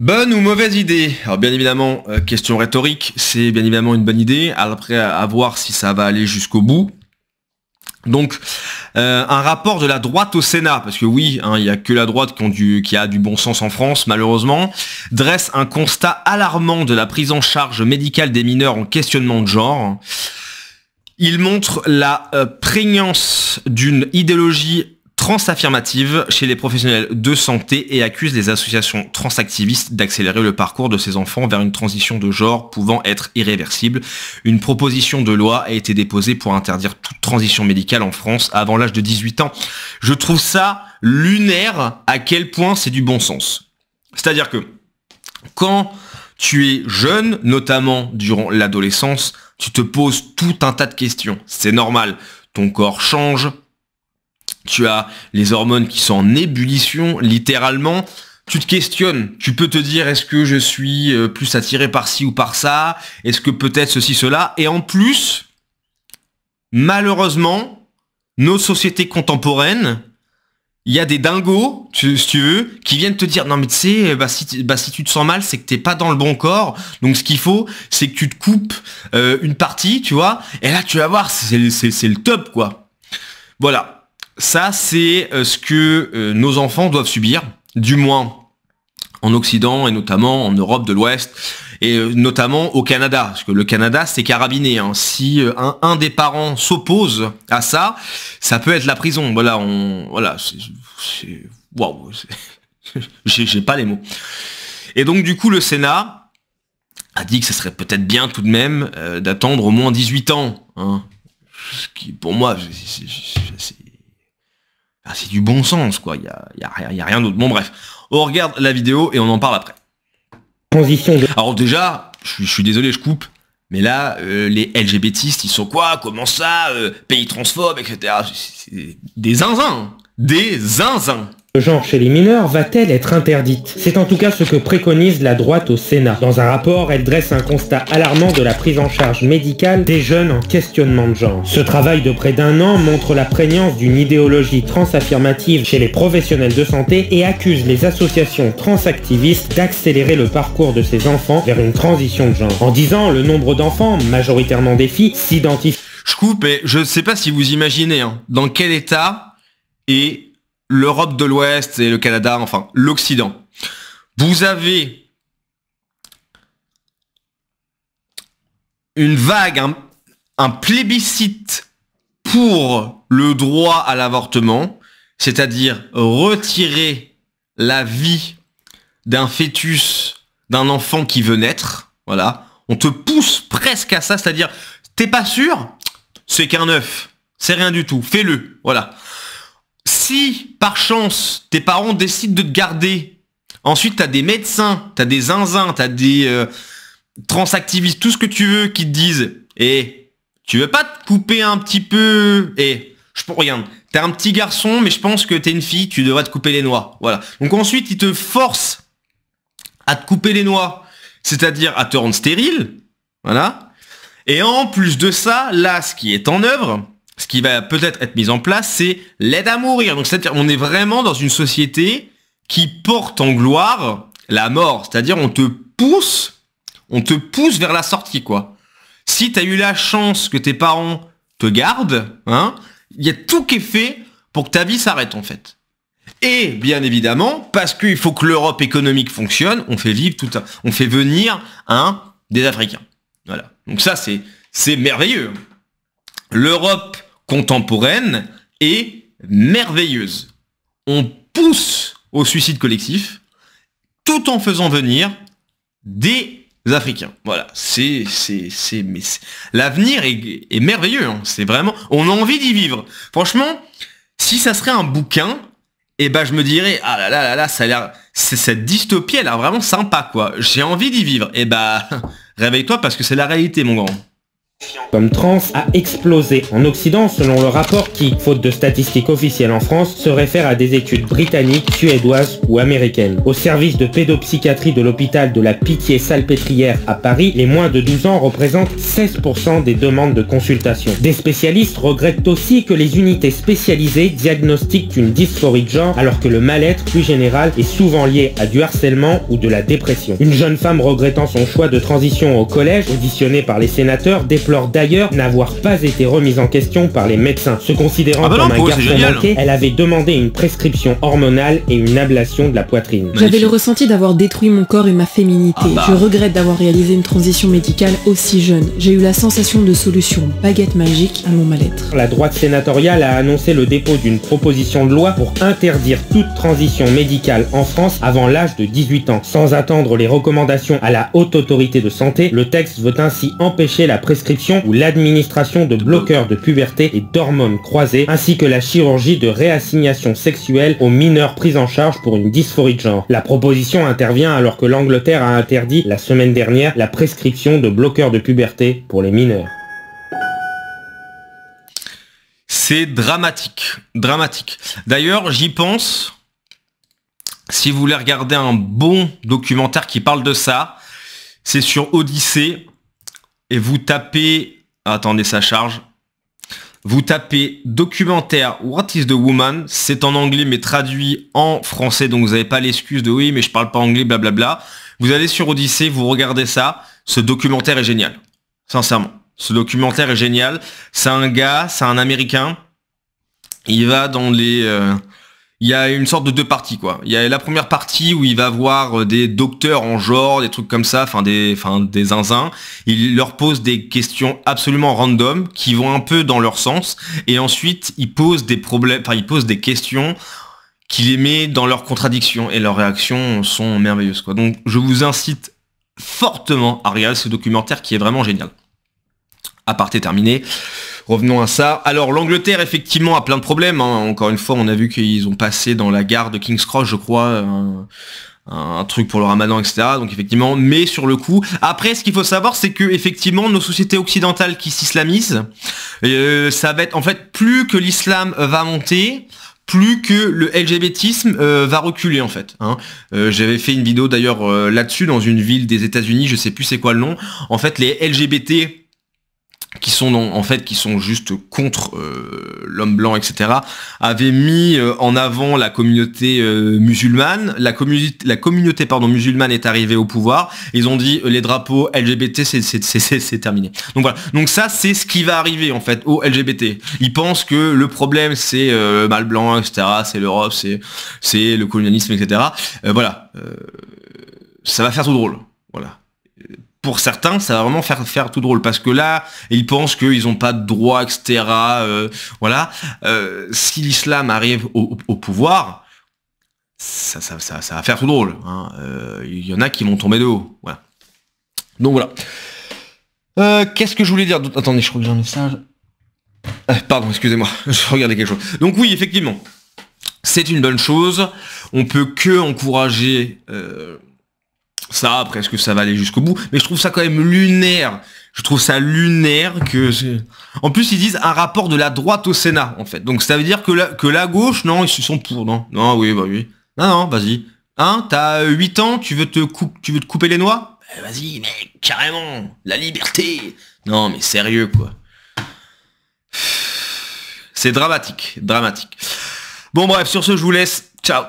Bonne ou mauvaise idée Alors bien évidemment, euh, question rhétorique, c'est bien évidemment une bonne idée, après à, voir si ça va aller jusqu'au bout. Donc euh, un rapport de la droite au Sénat, parce que oui, hein, il n'y a que la droite qui, qui, a du bon sens en France malheureusement, dresse un constat alarmant de la prise en charge médicale des mineurs en questionnement de genre. Il montre la euh, prégnance d'une idéologie Affirmative chez les professionnels de santé et accuse les associations transactivistes d'accélérer le parcours de ces enfants vers une transition de genre pouvant être irréversible. Une proposition de loi a été déposée pour interdire toute transition médicale en France avant l'âge de 18 ans. Je trouve ça lunaire à quel point c'est du bon sens. C'est-à-dire que quand tu es jeune, notamment durant l'adolescence, tu te poses tout un tas de questions. C'est normal. Ton corps change, tu as les hormones qui sont en ébullition, littéralement. Tu te questionnes, tu peux te dire est-ce que je suis euh, plus attiré par ci ou par ça, est-ce que peut-être ceci, cela, et en plus, malheureusement, nos sociétés contemporaines, il y a des dingos, si tu veux, qui viennent te dire non mais tu sais, bah, bah, si, tu te sens mal, c'est que t'es pas dans le bon corps. Donc ce qu'il faut, c'est que tu te coupes euh, une partie, tu vois. Et là tu vas voir, c'est le top quoi. Voilà. Ça, c'est euh, ce que euh, nos enfants doivent subir, du moins en Occident et notamment en Europe de l'Ouest et euh, notamment au Canada, parce que le Canada c'est carabiné. Hein. Si un, des parents s'oppose à ça, ça peut être la prison. Voilà, on, voilà, c'est, waouh, j'ai pas les mots. Et donc du coup le Sénat a dit que ce serait peut-être bien tout de même d'attendre au moins 18 ans. Hein. Ce qui pour moi, c'est ah, c'est du bon sens, quoi. Il a, rien d'autre. Bon, bref. On regarde la vidéo et on en parle après. Alors déjà, je suis désolé, je coupe. Mais là, euh, les LGBTistes, ils sont quoi Comment ça euh, Pays transphobe, etc. C'est des zinzins. Hein. Des zinzins genre chez les mineurs va-t-elle être interdite C'est en tout cas ce que préconise la droite au Sénat. Dans un rapport, elle dresse un constat alarmant de la prise en charge médicale des jeunes en questionnement de genre. Ce travail de près d'un an montre la prégnance d'une idéologie transaffirmative chez les professionnels de santé et accuse les associations transactivistes d'accélérer le parcours de ces enfants vers une transition de genre. En disant le nombre d'enfants, majoritairement des filles, s'identifient. Je coupe et je sais pas si vous imaginez hein, dans quel état et l'Europe de l'Ouest et le Canada, enfin l'Occident. Vous avez une vague, un, plébiscite pour le droit à l'avortement, c'est-à-dire retirer la vie d'un fœtus, d'un enfant qui veut naître. Voilà. On te pousse presque à ça, c'est-à-dire, t'es pas sûr C'est qu'un œuf. C'est rien du tout. Fais-le. Voilà si par chance tes parents décident de te garder, ensuite t'as des médecins, t'as des zinzins, t'as des euh, transactivistes, tout ce que tu veux qui te disent, et eh, tu veux pas te couper un petit peu, et eh, rien tu t'es un petit garçon, mais je pense que es une fille, tu devrais te couper les noix, voilà. Donc ensuite ils te forcent à te couper les noix, c'est-à-dire à te rendre stérile, voilà. Et en plus de ça, là, ce qui est en œuvre, ce qui va peut-être être mis en place, c'est l'aide à mourir. Donc cest on est vraiment dans une société qui porte en gloire la mort. C'est-à-dire on te pousse, on te pousse vers la sortie, quoi. Si as eu la chance que tes parents te gardent, hein, il y a tout qui est fait pour que ta vie s'arrête en fait. Et bien évidemment, parce qu'il faut que l'Europe économique fonctionne, on fait vivre tout on fait venir hein, des Africains. Voilà. Donc ça c'est c'est merveilleux. L'Europe contemporaine et merveilleuse. On pousse au suicide collectif tout en faisant venir des Africains. Voilà, c'est c'est c'est mais l'avenir est, merveilleux. Hein. C'est vraiment, on a envie d'y vivre. Franchement, si ça serait un bouquin, eh ben je me dirais ah là là là là ça a l'air cette dystopie elle a vraiment sympa quoi. J'ai envie d'y vivre. Eh ben réveille-toi parce que c'est la réalité mon grand comme trans a explosé en Occident selon le rapport qui, faute de statistiques officielles en France, se réfère à des études britanniques, suédoises ou américaines. Au service de pédopsychiatrie de l'hôpital de la Pitié-Salpêtrière à Paris, les moins de 12 ans représentent 16% des demandes de consultation. Des spécialistes regrettent aussi que les unités spécialisées diagnostiquent une dysphorie de genre alors que le mal-être plus général est souvent lié à du harcèlement ou de la dépression. Une jeune femme regrettant son choix de transition au collège, auditionnée par les sénateurs, d'ailleurs n'avoir pas été remise en question par les médecins. Se considérant ah bah comme un garçon manqué, elle avait demandé une prescription hormonale et une ablation de la poitrine. J'avais le ressenti d'avoir détruit mon corps et ma féminité. Ah bah. Je regrette d'avoir réalisé une transition médicale aussi jeune. J'ai eu la sensation de solution baguette magique à mon mal-être. La droite sénatoriale a annoncé le dépôt d'une proposition de loi pour interdire toute transition médicale en France avant l'âge de 18 ans. Sans attendre les recommandations à la haute autorité de santé, le texte veut ainsi empêcher la prescription ou l'administration de bloqueurs de puberté et d'hormones croisées, ainsi que la chirurgie de réassignation sexuelle aux mineurs pris en charge pour une dysphorie de genre. La proposition intervient alors que l'Angleterre a interdit la semaine dernière la prescription de bloqueurs de puberté pour les mineurs. C'est dramatique, dramatique. D'ailleurs, j'y pense, si vous voulez regarder un bon documentaire qui parle de ça, c'est sur Odyssée, et vous tapez... Attendez, ça charge. Vous tapez documentaire What is the Woman C'est en anglais mais traduit en français, donc vous n'avez pas l'excuse de oui mais je parle pas anglais, blablabla. Vous allez sur Odyssée, vous regardez ça. Ce documentaire est génial. Sincèrement. Ce documentaire est génial. C'est un gars, c'est un américain. Il va dans les... Euh, il y a une sorte de deux parties quoi. Il y a la première partie où il va voir euh, des docteurs en genre, des trucs comme ça, enfin des, enfin des zinzins. Il leur pose des questions absolument random qui vont un peu dans leur sens, et ensuite il pose des problèmes, enfin il pose des questions qui les met dans leur contradiction. et leurs réactions sont merveilleuses quoi. Donc je vous incite fortement à regarder ce documentaire qui est vraiment génial. Aparté terminé. Revenons à ça. Alors l'Angleterre effectivement a plein de problèmes. Hein. Encore une fois, on a vu qu'ils ont passé dans la gare de King's Cross, je crois. Un, truc pour le ramadan, etc. Donc effectivement, mais sur le coup. Après, ce qu'il faut savoir, c'est que effectivement, nos sociétés occidentales qui s'islamisent, euh, ça va être en fait plus que l'islam va monter, plus que le LGBTisme euh, va reculer en fait. Hein. Euh, j'avais fait une vidéo d'ailleurs là-dessus dans une ville des États-Unis, je sais plus c'est quoi le nom. En fait, les LGBT qui sont en fait qui sont juste contre euh, l'homme blanc, etc., avaient mis euh, en avant la communauté euh, musulmane. La, la communauté pardon, musulmane est arrivée au pouvoir. Ils ont dit les drapeaux LGBT, c'est terminé. Donc voilà. Donc ça, c'est ce qui va arriver en fait aux LGBT. Ils pensent que le problème, c'est mal blanc, etc., c'est l'Europe, c'est le colonialisme, etc. voilà. ça va faire tout drôle. Voilà pour certains, ça va vraiment faire faire tout drôle parce que là, ils pensent qu'ils ont pas de droit, etc. Euh, voilà. Euh, si l'islam arrive au, pouvoir, ça, ça, va faire tout drôle. Hein. Euh, il y en a qui vont tomber de haut. Voilà. Donc voilà. Qu'est-ce que je voulais dire Attendez, je crois que un message. Pardon, excusez-moi, je regardais quelque chose. Donc oui, effectivement, c'est une bonne chose. On peut que encourager ça, presque, ça va aller jusqu'au bout Mais je trouve ça quand même lunaire. Je trouve ça lunaire que... En plus, ils disent un rapport de la droite au Sénat, en fait. Donc ça veut dire que la, que la gauche, non, ils se sont pour, non Non, oui, bah oui. Non, non, vas-y. Hein, t'as 8 ans, tu veux te, tu veux te couper les noix eh, Vas-y, mec, carrément, la liberté. Non, mais sérieux, quoi. C'est dramatique, dramatique. Bon, bref, sur ce, je vous laisse. Ciao.